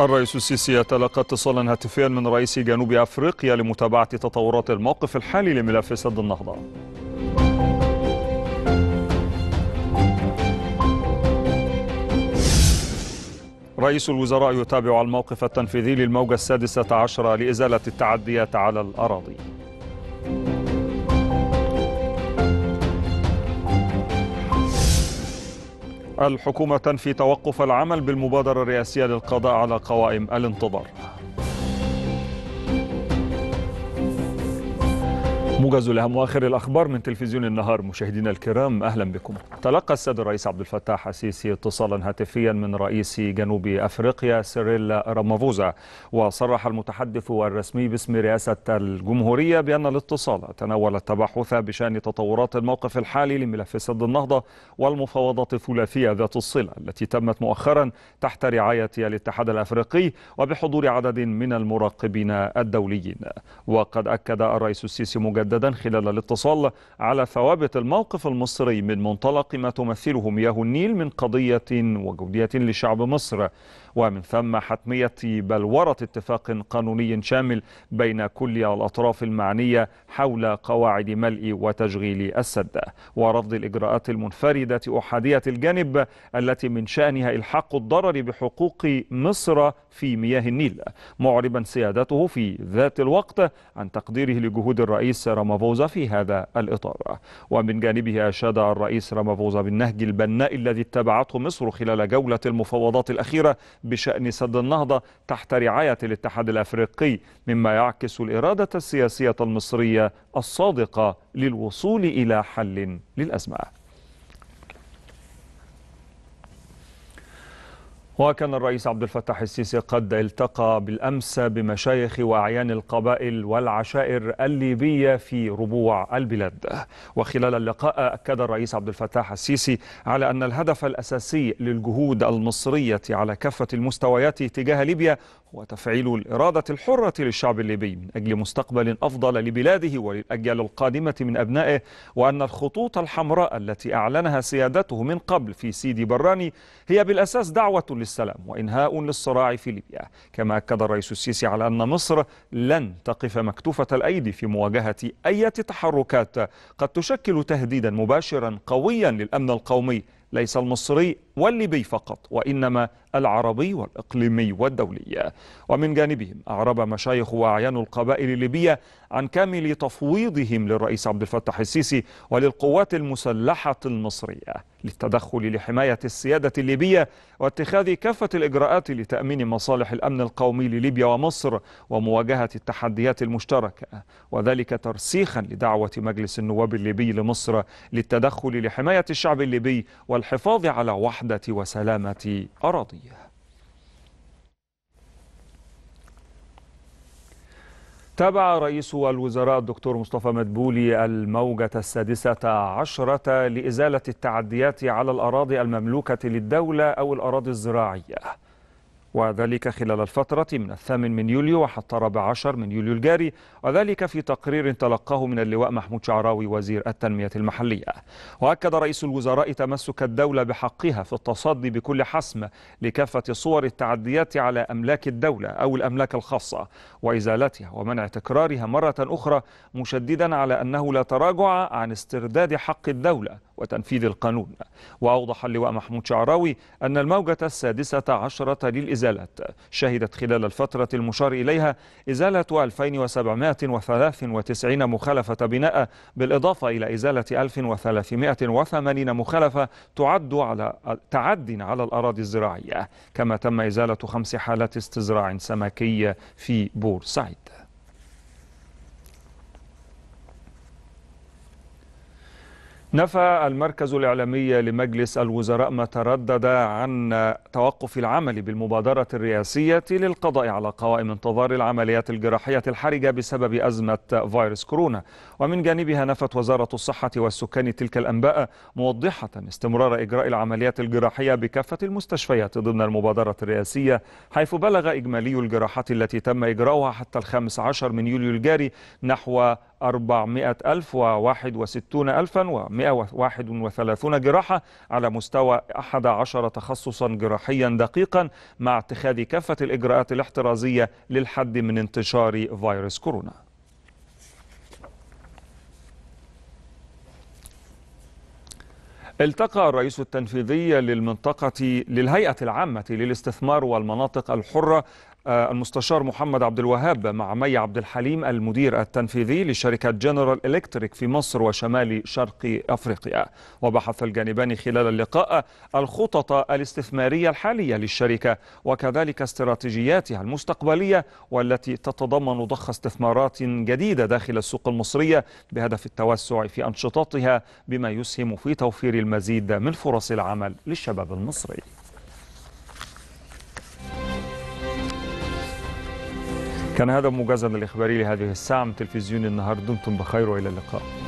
الرئيس السيسي يتلقى اتصالا هاتفيا من رئيس جنوب افريقيا لمتابعه تطورات الموقف الحالي لملف سد النهضه. رئيس الوزراء يتابع الموقف التنفيذي للموجه السادسه عشره لازاله التعديات على الاراضي. الحكومة تنفي توقف العمل بالمبادرة الرئاسية للقضاء على قوائم الانتظار موجز الأهم وآخر الأخبار من تلفزيون النهار مشاهدينا الكرام أهلا بكم تلقى السيد الرئيس عبد الفتاح السيسي اتصالا هاتفيا من رئيس جنوب أفريقيا سيريل رامافوزا وصرح المتحدث الرسمي باسم رئاسة الجمهورية بأن الاتصال تناول التباحث بشأن تطورات الموقف الحالي لملف سد النهضة والمفاوضات الثلاثية ذات الصلة التي تمت مؤخرا تحت رعاية الاتحاد الأفريقي وبحضور عدد من المراقبين الدوليين وقد أكد الرئيس السيسي موجز مجددا خلال الاتصال على ثوابت الموقف المصري من منطلق ما تمثله مياه النيل من قضية وجودية لشعب مصر ومن ثم حتمية بلورة اتفاق قانوني شامل بين كل الأطراف المعنية حول قواعد ملء وتشغيل السد ورفض الإجراءات المنفردة أحادية الجانب التي من شأنها إلحاق الضرر بحقوق مصر في مياه النيل معربا سيادته في ذات الوقت عن تقديره لجهود الرئيس رامافوزا في هذا الإطار ومن جانبه أشاد الرئيس رامافوزا بالنهج البناء الذي اتبعته مصر خلال جولة المفاوضات الأخيرة بشأن سد النهضة تحت رعاية الاتحاد الأفريقي مما يعكس الإرادة السياسية المصرية الصادقة للوصول إلى حل للأزمة وكان الرئيس عبد الفتاح السيسي قد التقى بالأمس بمشايخ وأعيان القبائل والعشائر الليبية في ربوع البلاد وخلال اللقاء أكد الرئيس عبد الفتاح السيسي على أن الهدف الأساسي للجهود المصرية على كافة المستويات تجاه ليبيا هو تفعيل الإرادة الحرة للشعب الليبي من أجل مستقبل أفضل لبلاده وللأجيال القادمة من أبنائه وأن الخطوط الحمراء التي أعلنها سيادته من قبل في سيدي براني هي بالأساس دعوة للسلام وإنهاء للصراع في ليبيا كما أكد الرئيس السيسي على أن مصر لن تقف مكتوفة الأيدي في مواجهة أي تحركات قد تشكل تهديدا مباشرا قويا للأمن القومي ليس المصري والليبي فقط وإنما العربي والإقليمي والدولي ومن جانبهم أعرب مشايخ وأعيان القبائل الليبية عن كامل تفويضهم للرئيس عبد الفتاح السيسي وللقوات المسلحة المصرية للتدخل لحماية السيادة الليبية واتخاذ كافة الإجراءات لتأمين مصالح الأمن القومي لليبيا ومصر ومواجهة التحديات المشتركة وذلك ترسيخا لدعوة مجلس النواب الليبي لمصر للتدخل لحماية الشعب الليبي وال والحفاظ على وحدة وسلامة أراضيه تابع رئيس الوزراء الدكتور مصطفى مدبولي الموجة السادسة عشرة لإزالة التعديات على الأراضي المملوكة للدولة أو الأراضي الزراعية وذلك خلال الفترة من الثامن من يوليو وحتى الرابع عشر من يوليو الجاري وذلك في تقرير تلقاه من اللواء محمود شعراوي وزير التنمية المحلية وأكد رئيس الوزراء تمسك الدولة بحقها في التصدي بكل حسم لكافة صور التعديات على أملاك الدولة أو الأملاك الخاصة وإزالتها ومنع تكرارها مرة أخرى مشددا على أنه لا تراجع عن استرداد حق الدولة وتنفيذ القانون وأوضح اللواء محمود شعراوي أن الموجة السادسة عشرة للإزالات شهدت خلال الفترة المشار إليها إزالة 2793 مخالفة بناء بالإضافة إلى إزالة 1380 مخالفة تعد على تعد على الأراضي الزراعية كما تم إزالة خمس حالات استزراع سمكي في بورسعيد نفى المركز الإعلامي لمجلس الوزراء ما تردد عن توقف العمل بالمبادرة الرئاسية للقضاء على قوائم انتظار العمليات الجراحية الحرجة بسبب أزمة فيروس كورونا ومن جانبها نفت وزارة الصحة والسكان تلك الأنباء موضحة استمرار إجراء العمليات الجراحية بكافة المستشفيات ضمن المبادرة الرئاسية حيث بلغ إجمالي الجراحات التي تم إجراؤها حتى الخامس عشر من يوليو الجاري نحو 400 ألف وواحد وستون ألفا ومئة وواحد وثلاثون جراحة على مستوى 11 تخصصا جراحيا دقيقا مع اتخاذ كافة الإجراءات الاحترازية للحد من انتشار فيروس كورونا التقى الرئيس التنفيذي للمنطقة للهيئة العامة للاستثمار والمناطق الحرة آه، المستشار محمد عبد الوهاب مع مي عبد الحليم المدير التنفيذي لشركة جنرال إلكتريك في مصر وشمال شرق أفريقيا وبحث الجانبان خلال اللقاء الخطط الاستثمارية الحالية للشركة وكذلك استراتيجياتها المستقبلية والتي تتضمن ضخ استثمارات جديدة داخل السوق المصرية بهدف التوسع في أنشطتها بما يسهم في توفير المزيد من فرص العمل للشباب المصري كان هذا موجزنا الإخباري لهذه الساعة من تلفزيون النهار دمتم بخير وإلى اللقاء